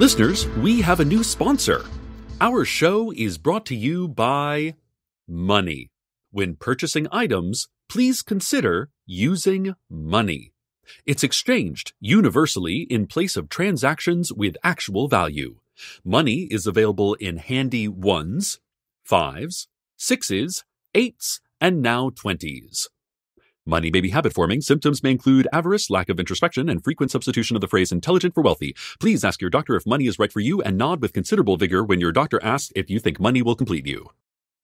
Listeners, we have a new sponsor. Our show is brought to you by money. When purchasing items, please consider using money. It's exchanged universally in place of transactions with actual value. Money is available in handy ones, fives, sixes, eights, and now twenties. Money may be habit forming. Symptoms may include avarice, lack of introspection, and frequent substitution of the phrase intelligent for wealthy. Please ask your doctor if money is right for you and nod with considerable vigor when your doctor asks if you think money will complete you.